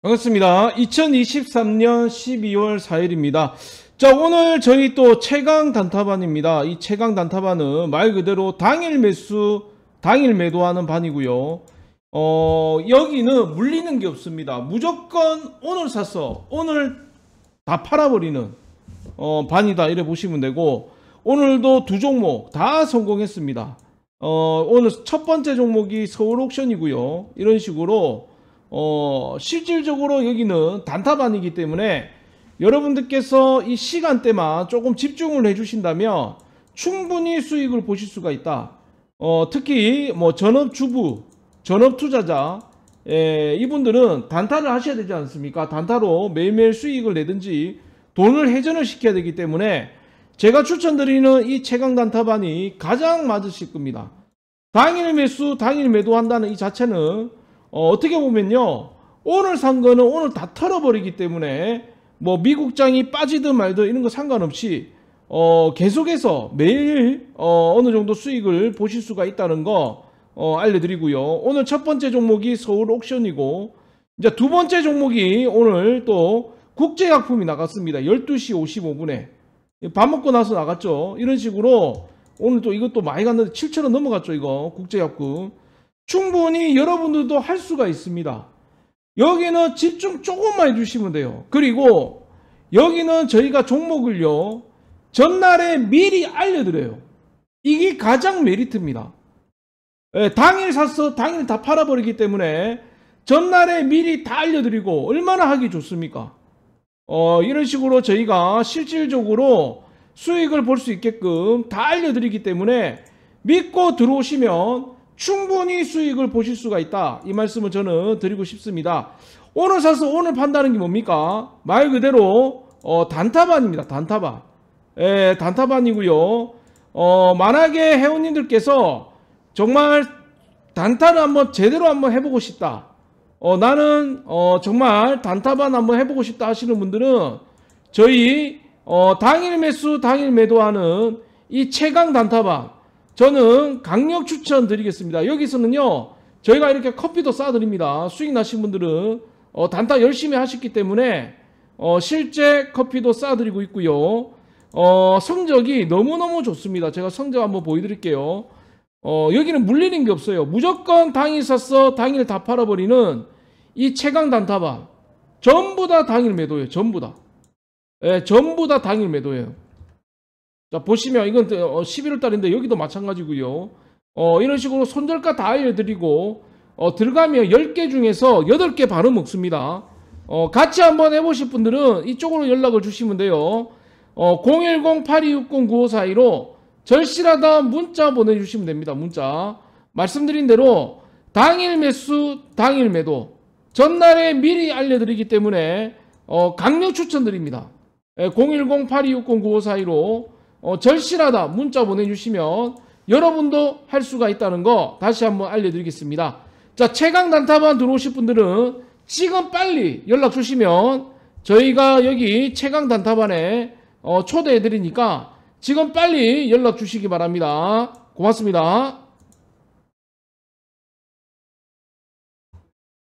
반갑습니다. 2023년 12월 4일입니다. 자 오늘 저희 또 최강 단타반입니다. 이 최강 단타반은 말 그대로 당일 매수 당일 매도하는 반이고요. 어 여기는 물리는 게 없습니다. 무조건 오늘 샀어 오늘 다 팔아버리는 어, 반이다 이래 보시면 되고 오늘도 두 종목 다 성공했습니다. 어 오늘 첫 번째 종목이 서울 옥션이고요. 이런 식으로 어, 실질적으로 여기는 단타반이기 때문에 여러분들께서 이 시간대만 조금 집중을 해주신다면 충분히 수익을 보실 수가 있다. 어, 특히 뭐 전업주부, 전업투자자 예, 이분들은 단타를 하셔야 되지 않습니까? 단타로 매일매일 수익을 내든지 돈을 회전을 시켜야 되기 때문에 제가 추천드리는 이 최강 단타반이 가장 맞으실 겁니다. 당일 매수, 당일 매도한다는 이 자체는 어, 떻게 보면요 오늘 산 거는 오늘 다 털어버리기 때문에 뭐 미국장이 빠지든 말든 이런 거 상관없이 어, 계속해서 매일 어, 느 정도 수익을 보실 수가 있다는 거 어, 알려드리고요 오늘 첫 번째 종목이 서울 옥션이고 이제 두 번째 종목이 오늘 또 국제약품이 나갔습니다 12시 55분에 밥 먹고 나서 나갔죠 이런 식으로 오늘 또 이것도 많이 갔는데 7천원 넘어갔죠 이거 국제약품 충분히 여러분들도 할 수가 있습니다. 여기는 집중 조금만 해주시면 돼요. 그리고 여기는 저희가 종목을요. 전날에 미리 알려드려요. 이게 가장 메리트입니다. 예, 당일 샀어 당일 다 팔아버리기 때문에 전날에 미리 다 알려드리고 얼마나 하기 좋습니까? 어, 이런 식으로 저희가 실질적으로 수익을 볼 수 있게끔 다 알려드리기 때문에 믿고 들어오시면 충분히 수익을 보실 수가 있다. 이 말씀을 저는 드리고 싶습니다. 오늘 사서 오늘 판다는 게 뭡니까? 말 그대로 어, 단타반입니다. 단타반. 예, 단타반이고요. 어, 만약에 회원님들께서 정말 단타를 한번 제대로 한번 해보고 싶다. 어, 나는 어, 정말 단타반 한번 해보고 싶다 하시는 분들은 저희 어, 당일 매수 당일 매도하는 이 최강 단타반 저는 강력 추천드리겠습니다. 여기서는요. 저희가 이렇게 커피도 쏴드립니다 수익 나신 분들은 어, 단타 열심히 하셨기 때문에 어, 실제 커피도 쏴드리고 있고요. 어, 성적이 너무너무 좋습니다. 제가 성적 한번 보여드릴게요. 어, 여기는 물리는 게 없어요. 무조건 당일 샀어 당일 다 팔아버리는 이 최강 단타방 전부 다 당일 매도예요. 전부 다. 예, 전부 다 당일 매도예요. 자 보시면 이건 11월 어, 달인데 여기도 마찬가지고요. 어, 이런 식으로 손절가 다 알려드리고 어, 들어가면 10개 중에서 8개 바로 먹습니다. 어, 같이 한번 해보실 분들은 이쪽으로 연락을 주시면 돼요. 어, 010-8260-9542로 절실하다 문자 보내주시면 됩니다. 문자. 말씀드린 대로 당일 매수, 당일 매도. 전날에 미리 알려드리기 때문에 어, 강력 추천드립니다. 010-8260-9542로 예, 어, 절실하다 문자 보내주시면 여러분도 할 수가 있다는 거 다시 한번 알려드리겠습니다. 자 최강 난타반 들어오실 분들은 지금 빨리 연락 주시면 저희가 여기 최강 단타반에 어, 초대해드리니까 지금 빨리 연락 주시기 바랍니다. 고맙습니다.